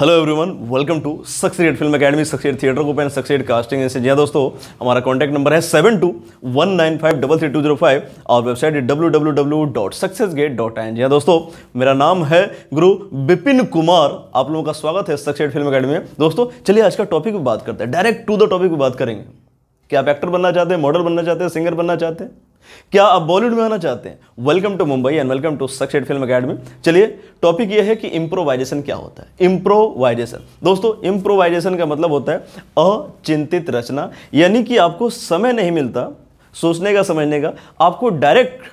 hello everyone welcome to succeed film academy succeed theatre को पेन succeed casting से जी हाँ दोस्तों हमारा कॉन्टैक्ट नंबर है seven two one nine five double three two zero five और वेबसाइट है W W W dot success gate dot in जी हाँ दोस्तों मेरा नाम है गुरु बिपिन कुमार आप लोगों का स्वागत है सक्सेड फिल्म अकेडमी में दोस्तों चलिए आज का टॉपिक भी बात करते हैं डायरेक्ट टू द टॉपिक भी बात करेंगे क्या आप एक्टर बनना चाहते हैं मॉडल बनना चाहते हैं सिंगर बनना चाहते हैं क्या आप बॉलीवुड में आना चाहते हैं welcome to Mumbai and welcome to succeed film academy चलिए टॉपिक यह है कि इम्प्रोवाइजेशन क्या होता है इम्प्रोवाइजेशन दोस्तों इम्प्रोवाइजेशन का मतलब होता है अचिंतित रचना यानी कि आपको समय नहीं मिलता सोचने का समझने का आपको डायरेक्ट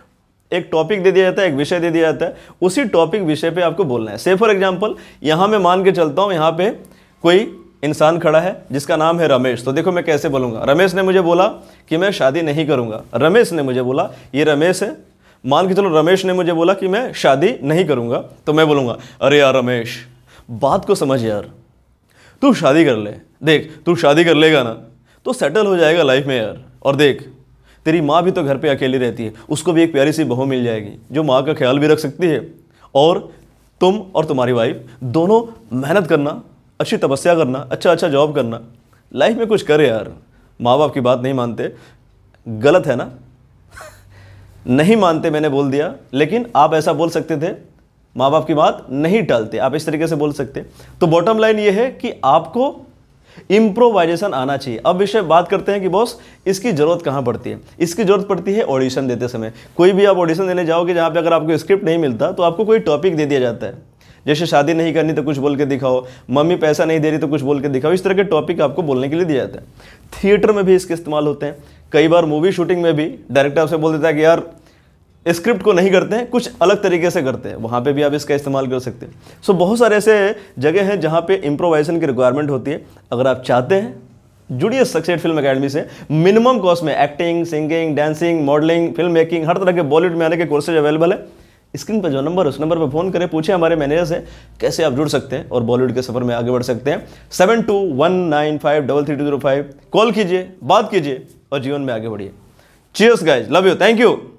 एक टॉपिक दे दिया जाता है एक विषय दे दिया जाता है उसी टॉपिक विषय पे आपको बोलना है से फॉर एग्जाम्पल यहाँ मैं मान के चलता हूँ यहाँ पे कोई इंसान खड़ा है जिसका नाम है रमेश तो देखो मैं कैसे बोलूँगा रमेश ने मुझे बोला कि मैं शादी नहीं करूँगा रमेश ने मुझे बोला ये रमेश है मान के चलो रमेश ने मुझे बोला कि मैं शादी नहीं करूँगा तो मैं बोलूँगा अरे यार रमेश बात को समझ यार तू शादी कर ले देख तू शादी कर लेगा ना तो सेटल हो जाएगा लाइफ में यार और देख तेरी माँ भी तो घर पे अकेली रहती है उसको भी एक प्यारी सी बहू मिल जाएगी जो माँ का ख्याल भी रख सकती है और तुम और तुम्हारी वाइफ दोनों मेहनत करना अच्छी तपस्या करना अच्छा अच्छा जॉब करना लाइफ में कुछ करे यार माँ बाप की बात नहीं मानते गलत है ना नहीं मानते मैंने बोल दिया लेकिन आप ऐसा बोल सकते थे माँ बाप की बात नहीं टालते आप इस तरीके से बोल सकते तो बॉटम लाइन ये है कि आपको इम्प्रोवाइजेशन आना चाहिए अब विषय बात करते हैं कि बॉस इसकी ज़रूरत कहाँ पड़ती है इसकी ज़रूरत पड़ती है ऑडिशन देते समय कोई भी आप ऑडिशन देने जाओगे जहाँ पे अगर आपको स्क्रिप्ट नहीं मिलता तो आपको कोई टॉपिक दे दिया जाता है जैसे शादी नहीं करनी तो कुछ बोल के दिखाओ मम्मी पैसा नहीं दे रही तो कुछ बोल के दिखाओ इस तरह के टॉपिक आपको बोलने के लिए दिया जाता है थिएटर में भी इसके इस्तेमाल होते हैं कई बार मूवी शूटिंग में भी डायरेक्टर आपसे बोल देता है कि यार स्क्रिप्ट को नहीं करते हैं कुछ अलग तरीके से करते हैं वहाँ पे भी आप इसका इस्तेमाल कर सकते हैं सो so, बहुत सारे ऐसे जगह हैं जहाँ पे इम्प्रोवाइजेशन की रिक्वायरमेंट होती है अगर आप चाहते हैं जुड़िए सक्सेट फिल्म अकेडमी से मिनिमम कॉस्ट में acting singing dancing modelling film making हर तरह के बॉलीवुड में आने के कोर्सेज अवेलेबल है स्क्रीन पर जो नंबर उस नंबर पर फोन करें पूछें हमारे मैनेजर से कैसे आप जुड़ सकते हैं और बॉलीवुड के सफर में आगे बढ़ सकते हैं seven two one nine five double three two zero five call कीजिए बात कीजिए और जीवन में आगे बढ़िए cheers guys love you thank you